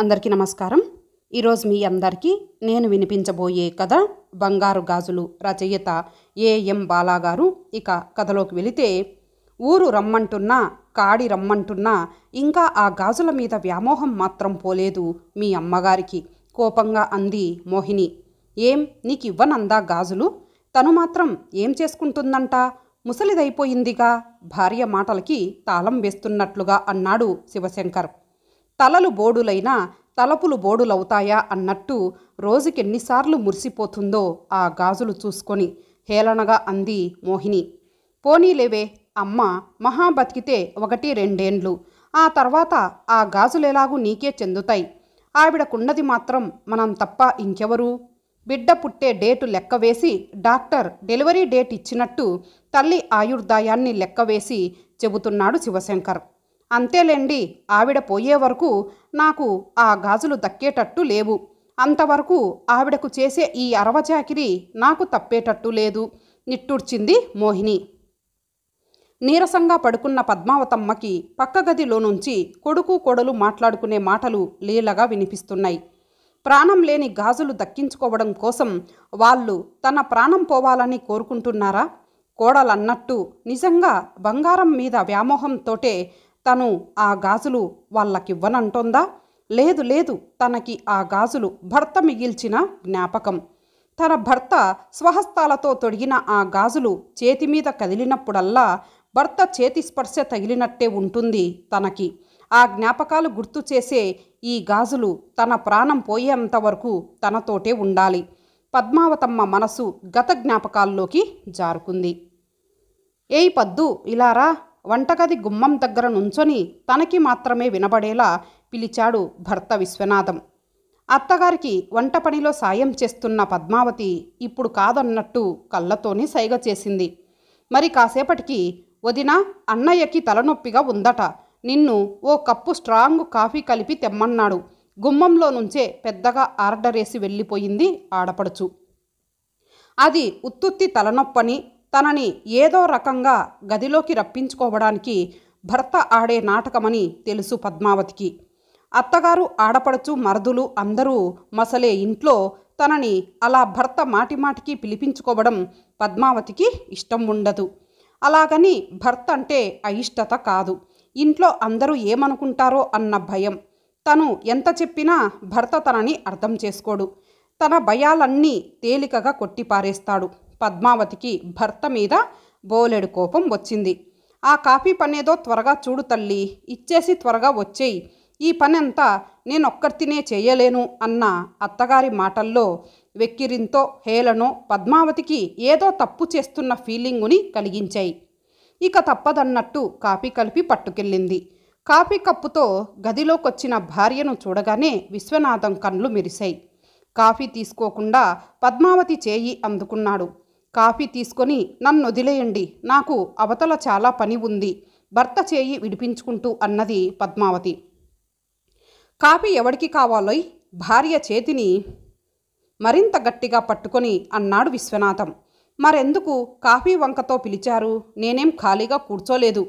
అందరికీ నమస్కారం ఈరోజు మీ అందరికీ నేను వినిపించబోయే కథ బంగారు గాజులు రచయిత ఏఎం బాలాగారు ఇక కథలోకి వెళితే ఊరు రమ్మంటున్నా కాడి రమ్మంటున్నా ఇంకా ఆ గాజుల మీద వ్యామోహం మాత్రం పోలేదు మీ అమ్మగారికి కోపంగా అంది మోహిని ఏం నీకు ఇవ్వనందా గాజులు తను మాత్రం ఏం చేసుకుంటుందంట ముసలిదైపోయిందిగా భార్య మాటలకి తాళం వేస్తున్నట్లుగా అన్నాడు శివశంకర్ తలలు బోడులైనా తలపులు బోడులవుతాయా అన్నట్టు రోజుకెన్నిసార్లు మురిసిపోతుందో ఆ గాజులు చూసుకొని హేళనగా అంది మోహిని పోనీలేవే అమ్మ మహా బతికితే ఒకటి రెండేండ్లు ఆ తర్వాత ఆ గాజులెలాగూ నీకే చెందుతాయి ఆవిడకున్నది మాత్రం మనం తప్ప ఇంకెవరు బిడ్డ పుట్టే డేటు లెక్కవేసి డాక్టర్ డెలివరీ డేట్ ఇచ్చినట్టు తల్లి ఆయుర్దాయాన్ని లెక్కవేసి చెబుతున్నాడు శివశంకర్ అంతేలేండి ఆవిడ పోయే వరకు నాకు ఆ గాజులు దక్కేటట్టు లేవు అంతవరకు ఆవిడకు చేసే ఈ అరవచాకిరి నాకు తప్పేటట్టు లేదు నిట్టూర్చింది మోహిని నీరసంగా పడుకున్న పద్మావతమ్మకి పక్క గదిలో నుంచి కొడుకు కొడలు మాట్లాడుకునే మాటలు లీలగా వినిపిస్తున్నాయి ప్రాణం లేని గాజులు దక్కించుకోవడం కోసం వాళ్ళు తన ప్రాణం పోవాలని కోరుకుంటున్నారా కోడలన్నట్టు నిజంగా బంగారం మీద వ్యామోహంతోటే తను ఆ గాజులు వాళ్ళకివ్వనంటోందా లేదు లేదు తనకి ఆ గాజులు భర్త మిగిల్చిన జ్ఞాపకం తన భర్త స్వహస్తాలతో తొడిగిన ఆ గాజులు చేతి మీద కదిలినప్పుడల్లా భర్త చేతి స్పర్శ తగిలినట్టే ఉంటుంది తనకి ఆ జ్ఞాపకాలు గుర్తు చేసే ఈ గాజులు తన ప్రాణం పోయేంత వరకు తనతోటే ఉండాలి పద్మావతమ్మ మనసు గత జ్ఞాపకాల్లోకి జారుకుంది ఏయ్ పద్దు ఇలారా వంటగది గుమ్మం దగ్గర నుంచొని తనకి మాత్రమే వినబడేలా పిలిచాడు భర్త విశ్వనాథం అత్తగారికి వంట పనిలో సాయం చేస్తున్న పద్మావతి ఇప్పుడు కాదన్నట్టు కళ్ళతోనే సైగ చేసింది మరి కాసేపటికి వదిన అన్నయ్యకి తలనొప్పిగా ఉందట నిన్ను ఓ కప్పు స్ట్రాంగ్ కాఫీ కలిపి తెమ్మన్నాడు గుమ్మంలో నుంచే పెద్దగా ఆర్డర్ వేసి వెళ్ళిపోయింది ఆడపడుచు అది ఉత్తుత్తి తలనొప్పని తనని ఏదో రకంగా గదిలోకి రప్పించుకోవడానికి భర్త ఆడే నాటకమని తెలుసు పద్మావతికి అత్తగారు ఆడపడుచు మరదులు అందరూ మసలే ఇంట్లో తనని అలా భర్త మాటిమాటికి పిలిపించుకోవడం పద్మావతికి ఇష్టం ఉండదు అలాగని భర్త అంటే అయిష్టత కాదు ఇంట్లో అందరూ ఏమనుకుంటారో అన్న భయం తను ఎంత చెప్పినా భర్త తనని అర్థం చేసుకోడు తన భయాలన్నీ తేలికగా కొట్టిపారేస్తాడు పద్మావతికి భర్త మీద బోలెడు కోపం వచ్చింది ఆ కాఫీ పనేదో త్వరగా చూడు తల్లి ఇచ్చేసి త్వరగా వచ్చేయి ఈ పనంతా నేనొక్కర్తినే చేయలేను అన్న అత్తగారి మాటల్లో వెక్కిరింతో హేళనో పద్మావతికి ఏదో తప్పు చేస్తున్న ఫీలింగుని కలిగించాయి ఇక తప్పదన్నట్టు కాఫీ కలిపి పట్టుకెళ్ళింది కాఫీ కప్పుతో గదిలోకొచ్చిన భార్యను చూడగానే విశ్వనాథం కళ్ళు మెరిశాయి కాఫీ తీసుకోకుండా పద్మావతి చేయి అందుకున్నాడు కాఫీ తీసుకొని నన్ను వదిలేయండి నాకు అవతల చాలా పని ఉంది భర్త చేయి విడిపించుకుంటూ అన్నది పద్మావతి కాఫీ ఎవడికి కావాలోయ్ భార్య చేతిని మరింత గట్టిగా పట్టుకొని అన్నాడు విశ్వనాథం మరెందుకు కాఫీ వంకతో పిలిచారు నేనేం ఖాళీగా కూర్చోలేదు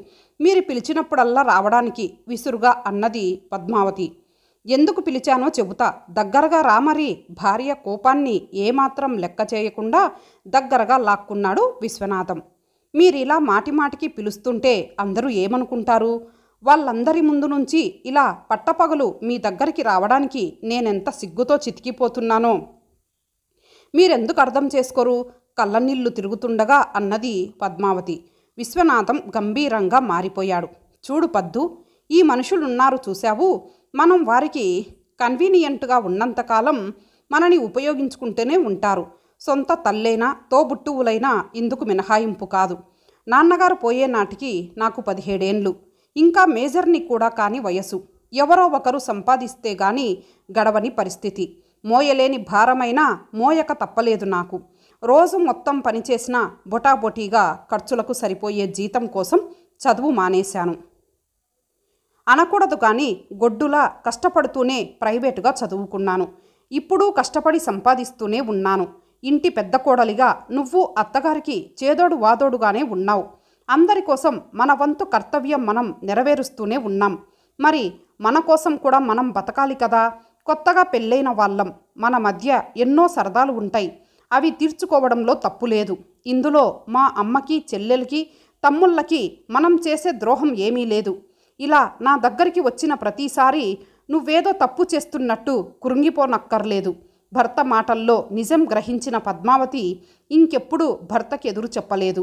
మీరు పిలిచినప్పుడల్లా రావడానికి విసురుగా అన్నది పద్మావతి ఎందుకు పిలిచానో చెబుతా దగ్గరగా రామరి భార్య కోపాన్ని ఏమాత్రం లెక్క చేయకుండా దగ్గరగా లాక్కున్నాడు విశ్వనాథం మీరిలా మాటిమాటికి పిలుస్తుంటే అందరూ ఏమనుకుంటారు వాళ్ళందరి ముందు నుంచి ఇలా పట్టపగలు మీ దగ్గరికి రావడానికి నేనెంత సిగ్గుతో చితికిపోతున్నానో మీరెందుకు అర్థం చేసుకోరు కళ్ళనీళ్లు తిరుగుతుండగా అన్నది పద్మావతి విశ్వనాథం గంభీరంగా మారిపోయాడు చూడు పద్దు ఈ మనుషులున్నారు చూశావు మనం వారికి కన్వీనియంట్గా ఉన్నంతకాలం మనని ఉపయోగించుకుంటూనే ఉంటారు సొంత తల్లైనా తోబుట్టువులైనా ఇందుకు మినహాయింపు కాదు నాన్నగారు పోయే నాటికి నాకు పదిహేడేండ్లు ఇంకా మేజర్ని కూడా కాని వయసు ఎవరో ఒకరు సంపాదిస్తే గాని గడవని పరిస్థితి మోయలేని భారమైనా మోయక తప్పలేదు నాకు రోజు మొత్తం పనిచేసిన బొటాబొటీగా ఖర్చులకు సరిపోయే జీతం కోసం చదువు మానేశాను అనకూడదు కానీ గొడ్డులా కష్టపడుతూనే ప్రైవేటుగా చదువుకున్నాను ఇప్పుడు కష్టపడి సంపాదిస్తూనే ఉన్నాను ఇంటి పెద్ద కోడలిగా నువ్వు అత్తగారికి చేదోడు వాదోడుగానే ఉన్నావు అందరి కోసం మన వంతు కర్తవ్యం మనం నెరవేరుస్తూనే ఉన్నాం మరి మన కోసం కూడా మనం బతకాలి కదా కొత్తగా పెళ్ళైన వాళ్ళం మన మధ్య ఎన్నో సరదాలు ఉంటాయి అవి తీర్చుకోవడంలో తప్పు లేదు ఇందులో మా అమ్మకి చెల్లెలకి తమ్ముళ్ళకి మనం చేసే ద్రోహం ఏమీ లేదు ఇలా నా దగ్గరికి వచ్చిన ప్రతిసారి నువ్వేదో తప్పు చేస్తున్నట్టు కృంగిపోనక్కర్లేదు భర్త మాటల్లో నిజం గ్రహించిన పద్మావతి ఇంకెప్పుడు భర్తకి ఎదురు చెప్పలేదు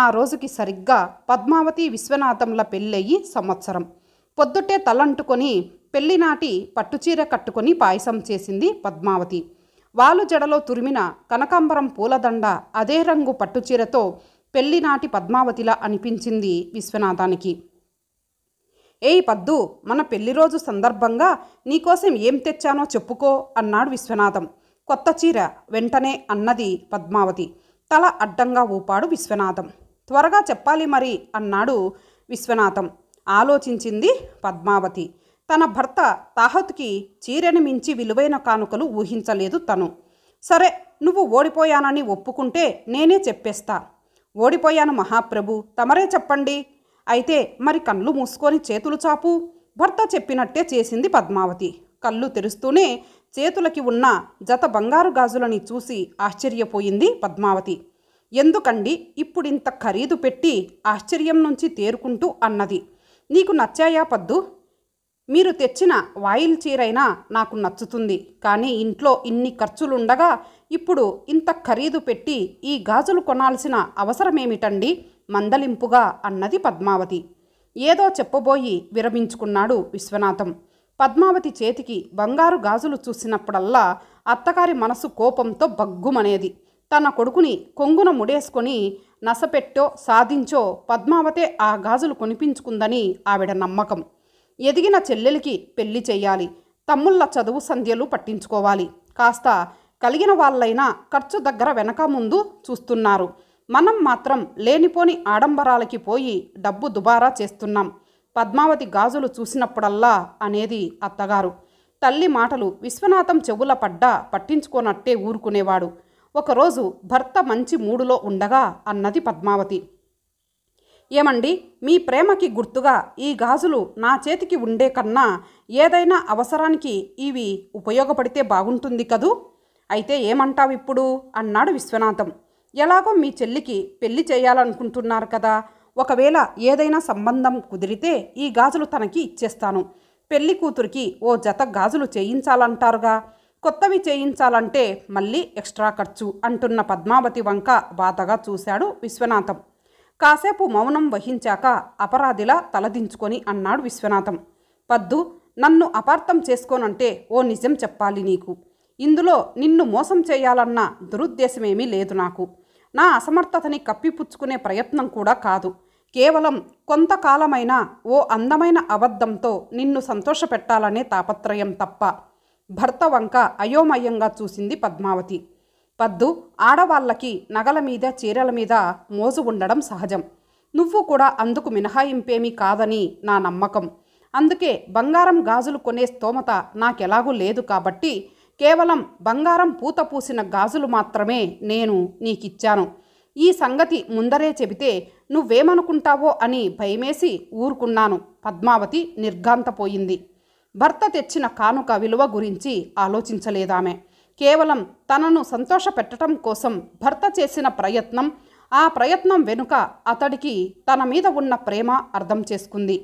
ఆ రోజుకి సరిగ్గా పద్మావతి విశ్వనాథంల పెళ్ళయి సంవత్సరం పొద్దుటే తలంటుకొని పెళ్లినాటి పట్టుచీర కట్టుకొని పాయసం చేసింది పద్మావతి వాలు జడలో తురిమిన కనకాంబరం పూలదండ అదే రంగు పట్టుచీరతో పెళ్లినాటి పద్మావతిలా అనిపించింది విశ్వనాథానికి ఏయ్ పద్దు మన పెళ్లి రోజు సందర్భంగా నీకోసం ఏం తెచ్చానో చెప్పుకో అన్నాడు విశ్వనాథం కొత్త చీర వెంటనే అన్నది పద్మావతి తల అడ్డంగా ఊపాడు విశ్వనాథం త్వరగా చెప్పాలి మరి అన్నాడు విశ్వనాథం ఆలోచించింది పద్మావతి తన భర్త తాహత్కి చీరని మించి విలువైన కానుకలు ఊహించలేదు తను సరే నువ్వు ఓడిపోయానని ఒప్పుకుంటే నేనే చెప్పేస్తా ఓడిపోయాను మహాప్రభు తమరే చెప్పండి అయితే మరి కళ్ళు మూసుకొని చేతులు చాపు భర్త చెప్పినట్టే చేసింది పద్మావతి కళ్ళు తెరుస్తూనే చేతులకి ఉన్న జత బంగారు గాజులని చూసి ఆశ్చర్యపోయింది పద్మావతి ఎందుకండి ఇప్పుడింత ఖరీదు పెట్టి ఆశ్చర్యం నుంచి తేరుకుంటూ అన్నది నీకు నచ్చాయా పద్దు మీరు తెచ్చిన వాయిల్ చీరైనా నాకు నచ్చుతుంది కానీ ఇంట్లో ఇన్ని ఖర్చులుండగా ఇప్పుడు ఇంత ఖరీదు పెట్టి ఈ గాజులు కొనాల్సిన అవసరమేమిటండి మందలింపుగా అన్నది పద్మావతి ఏదో చెప్పబోయి విరమించుకున్నాడు విశ్వనాథం పద్మావతి చేతికి బంగారు గాజులు చూసినప్పుడల్లా అత్తగారి మనసు కోపంతో బగ్గుమనేది తన కొడుకుని కొంగున ముడేసుకొని నసపెట్టో సాధించో పద్మావతే ఆ గాజులు కొనిపించుకుందని ఆవిడ నమ్మకం ఎదిగిన చెల్లెలికి పెళ్లి చేయాలి తమ్ముళ్ళ చదువు సంధ్యలు పట్టించుకోవాలి కాస్త కలిగిన వాళ్ళైనా ఖర్చు దగ్గర వెనక ముందు చూస్తున్నారు మనం మాత్రం లేనిపోని ఆడంబరాలకి పోయి డబ్బు దుబారా చేస్తున్నాం పద్మావతి గాజులు చూసినప్పుడల్లా అనేది అత్తగారు తల్లి మాటలు విశ్వనాథం చెవుల పడ్డా పట్టించుకోనట్టే ఊరుకునేవాడు ఒకరోజు భర్త మంచి మూడులో ఉండగా అన్నది పద్మావతి ఏమండి మీ ప్రేమకి గుర్తుగా ఈ గాజులు నా చేతికి ఉండే కన్నా ఏదైనా అవసరానికి ఇవి ఉపయోగపడితే బాగుంటుంది కదూ అయితే ఏమంటావిప్పుడు అన్నాడు విశ్వనాథం ఎలాగో మీ చెల్లికి పెళ్లి చేయాలనుకుంటున్నారు కదా ఒకవేళ ఏదైనా సంబంధం కుదిరితే ఈ గాజులు తనకి ఇచ్చేస్తాను పెళ్లి కూతురికి ఓ జత గాజులు చేయించాలంటారుగా కొత్తవి చేయించాలంటే మళ్ళీ ఎక్స్ట్రా ఖర్చు అంటున్న పద్మావతి వంక బాధగా చూశాడు విశ్వనాథం కాసేపు మౌనం వహించాక అపరాధిలా తలదించుకొని అన్నాడు విశ్వనాథం పద్దు నన్ను అపార్థం చేసుకోనంటే ఓ నిజం చెప్పాలి నీకు ఇందులో నిన్ను మోసం చేయాలన్న దురుద్దేశమేమీ లేదు నాకు నా అసమర్థతని కప్పిపుచ్చుకునే ప్రయత్నం కూడా కాదు కేవలం కొంతకాలమైన ఓ అందమైన అబద్ధంతో నిన్ను సంతోషపెట్టాలనే తాపత్రయం తప్ప భర్త వంక అయోమయంగా చూసింది పద్మావతి పద్దు ఆడవాళ్ళకి నగల మీద చీరల మీద మోజు ఉండడం సహజం నువ్వు కూడా అందుకు మినహాయింపేమీ కాదని నా నమ్మకం అందుకే బంగారం గాజులు కొనే స్తోమత నాకెలాగూ లేదు కాబట్టి కేవలం బంగారం పూత పూసిన గాజులు మాత్రమే నేను నీకిచ్చాను ఈ సంగతి ముందరే చెబితే నువ్వేమనుకుంటావో అని భయమేసి ఊరుకున్నాను పద్మావతి నిర్ఘాంతపోయింది భర్త తెచ్చిన కానుక విలువ గురించి ఆలోచించలేదామె కేవలం తనను సంతోషపెట్టడం కోసం భర్త చేసిన ప్రయత్నం ఆ ప్రయత్నం వెనుక అతడికి తన మీద ఉన్న ప్రేమ అర్థం చేసుకుంది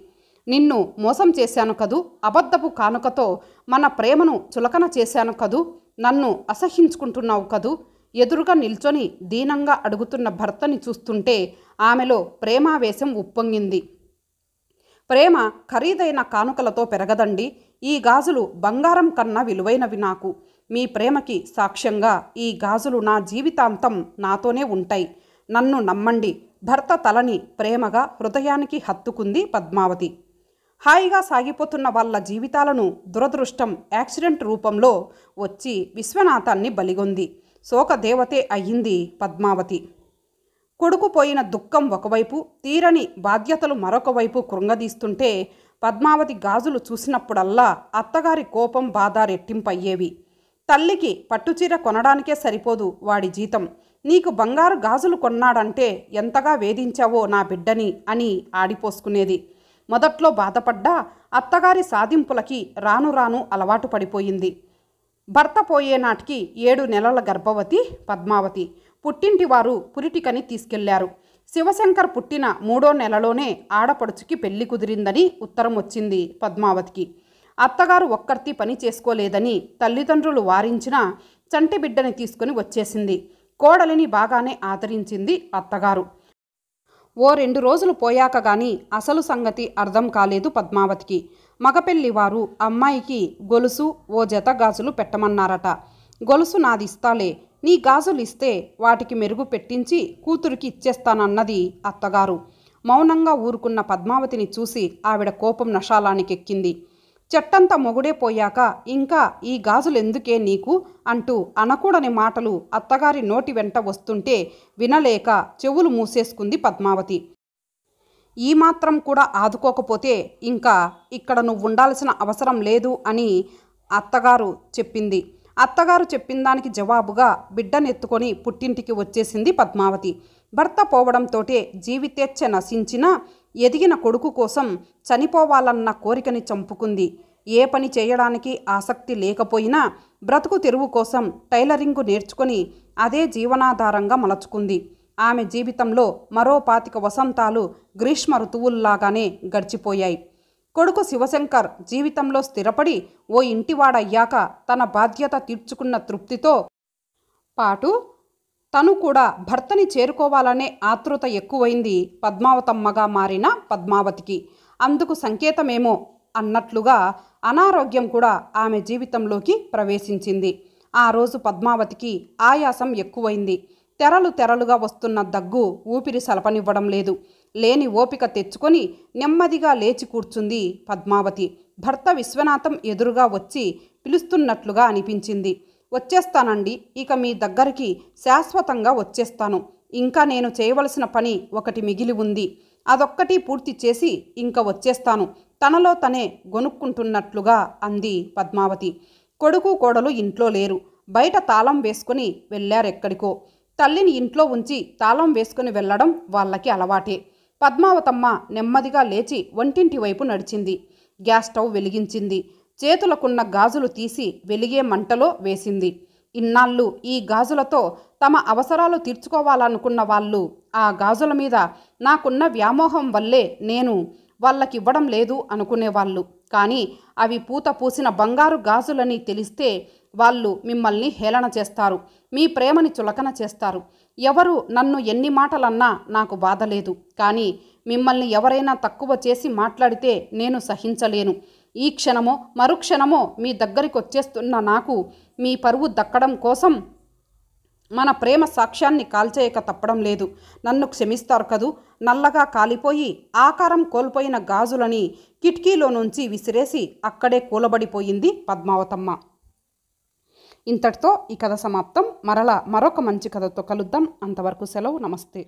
నిన్ను మోసం చేశాను కదూ అబద్ధపు కానుకతో మన ప్రేమను చులకన చేశాను కదూ నన్ను అసహించుకుంటున్నావు కదూ ఎదురుగా నిల్చొని దీనంగా అడుగుతున్న భర్తని చూస్తుంటే ఆమెలో ప్రేమావేశం ఉప్పొంగింది ప్రేమ ఖరీదైన కానుకలతో పెరగదండి ఈ గాజులు బంగారం కన్నా విలువైనవి నాకు మీ ప్రేమకి సాక్ష్యంగా ఈ గాజులు నా జీవితాంతం నాతోనే ఉంటాయి నన్ను నమ్మండి భర్త తలని ప్రేమగా హృదయానికి హత్తుకుంది పద్మావతి హాయిగా సాగిపోతున్న వాళ్ళ జీవితాలను దురదృష్టం యాక్సిడెంట్ రూపంలో వచ్చి విశ్వనాథాన్ని బలిగొంది శోకదేవతే అయ్యింది పద్మావతి కొడుకు పోయిన దుఃఖం ఒకవైపు తీరని బాధ్యతలు మరొక వైపు కృంగదీస్తుంటే పద్మావతి గాజులు చూసినప్పుడల్లా అత్తగారి కోపం బాధ రెట్టింపయ్యేవి తల్లికి పట్టుచీర కొనడానికే సరిపోదు వాడి జీతం నీకు బంగారు గాజులు కొన్నాడంటే ఎంతగా వేధించావో నా బిడ్డని అని ఆడిపోసుకునేది మొదట్లో బాధపడ్డా అత్తగారి సాధింపులకి రాను రాను అలవాటు పడిపోయింది భర్త పోయేనాటికి ఏడు నెలల గర్భవతి పద్మావతి పుట్టింటి వారు పురిటికని తీసుకెళ్లారు శివశంకర్ పుట్టిన మూడో నెలలోనే ఆడపడుచుకి పెళ్లి కుదిరిందని ఉత్తరం వచ్చింది పద్మావతికి అత్తగారు ఒక్కర్తి పని చేసుకోలేదని తల్లిదండ్రులు వారించినా చంటి బిడ్డని తీసుకుని వచ్చేసింది కోడలిని బాగానే ఆదరించింది అత్తగారు ఓ రెండు రోజులు పోయాక గాని అసలు సంగతి అర్థం కాలేదు పద్మావతికి మగపెల్లి వారు అమ్మాయికి గొలుసు ఓ జత గాజులు పెట్టమన్నారట గొలుసు నాది ఇస్తాలే నీ గాజులు ఇస్తే వాటికి మెరుగు పెట్టించి కూతురికి ఇచ్చేస్తానన్నది అత్తగారు మౌనంగా ఊరుకున్న పద్మావతిని చూసి ఆవిడ కోపం నషాలానికెక్కింది చెట్టంత మొగుడే పోయాక ఇంకా ఈ గాజులెందుకే నీకు అంటూ అనకూడని మాటలు అత్తగారి నోటి వెంట వస్తుంటే వినలేక చెవులు మూసేసుకుంది పద్మావతి ఈ మాత్రం కూడా ఆదుకోకపోతే ఇంకా ఇక్కడ నువ్వు ఉండాల్సిన అవసరం లేదు అని అత్తగారు చెప్పింది అత్తగారు చెప్పిన దానికి జవాబుగా బిడ్డనెత్తుకొని పుట్టింటికి వచ్చేసింది పద్మావతి భర్త పోవడంతోటే జీవితేచ్ఛ నశించినా ఎదిగిన కొడుకు కోసం చనిపోవాలన్న కోరికని చంపుకుంది ఏ పని చేయడానికి ఆసక్తి లేకపోయినా బ్రతుకు తెరువు కోసం టైలరింగు నేర్చుకొని అదే జీవనాధారంగా మలచుకుంది ఆమె జీవితంలో మరో పాతిక వసంతాలు గ్రీష్మ ఋతువుల్లాగానే గడిచిపోయాయి కొడుకు శివశంకర్ జీవితంలో స్థిరపడి ఓ ఇంటివాడయ్యాక తన బాధ్యత తీర్చుకున్న తృప్తితో పాటు తను కూడా భర్తని చేరుకోవాలనే ఆతృత ఎక్కువైంది పద్మావతమ్మగా మారిన పద్మావతికి అందుకు సంకేతమేమో అన్నట్లుగా అనారోగ్యం కూడా ఆమె జీవితంలోకి ప్రవేశించింది ఆ రోజు పద్మావతికి ఆయాసం ఎక్కువైంది తెరలు తెరలుగా వస్తున్న దగ్గు ఊపిరి సలపనివ్వడం లేదు లేని ఓపిక తెచ్చుకొని నెమ్మదిగా లేచి కూర్చుంది పద్మావతి భర్త విశ్వనాథం ఎదురుగా వచ్చి పిలుస్తున్నట్లుగా అనిపించింది వచ్చేస్తానండి ఇక మీ దగ్గరికి శాశ్వతంగా వచ్చేస్తాను ఇంకా నేను చేయవలసిన పని ఒకటి మిగిలి ఉంది అదొక్కటి పూర్తి చేసి ఇంకా వచ్చేస్తాను తనలో తనే గొనుక్కుంటున్నట్లుగా అంది పద్మావతి కొడుకు కోడలు ఇంట్లో లేరు బయట తాళం వేసుకుని వెళ్ళారెక్కడికో తల్లిని ఇంట్లో ఉంచి తాళం వేసుకుని వెళ్ళడం వాళ్ళకి అలవాటే పద్మావతమ్మ నెమ్మదిగా లేచి వంటింటి వైపు నడిచింది గ్యాస్ స్టవ్ వెలిగించింది చేతులకున్న గాజులు తీసి వెలిగే మంటలో వేసింది ఇన్నాళ్ళు ఈ గాజులతో తమ అవసరాలు తీర్చుకోవాలనుకున్న వాళ్ళు ఆ గాజుల మీద నాకున్న వ్యామోహం వల్లే నేను వాళ్ళకివ్వడం లేదు అనుకునేవాళ్ళు కానీ అవి పూత పూసిన బంగారు గాజులని తెలిస్తే వాళ్ళు మిమ్మల్ని హేళన చేస్తారు మీ ప్రేమని చులకన చేస్తారు ఎవరు నన్ను ఎన్ని మాటలన్నా నాకు బాధలేదు కానీ మిమ్మల్ని ఎవరైనా తక్కువ చేసి మాట్లాడితే నేను సహించలేను ఈ క్షణమో మరుక్షణమో మీ దగ్గరికి వచ్చేస్తున్న నాకు మీ పరువు దక్కడం కోసం మన ప్రేమ సాక్ష్యాన్ని కాల్చేయక తప్పడం లేదు నన్ను క్షమిస్తారు కదూ నల్లగా కాలిపోయి ఆకారం కోల్పోయిన గాజులని కిటికీలో నుంచి విసిరేసి అక్కడే కూలబడిపోయింది పద్మావతమ్మ ఇంతటితో ఈ కథ సమాప్తం మరలా మరొక మంచి కథతో కలుద్దాం అంతవరకు సెలవు నమస్తే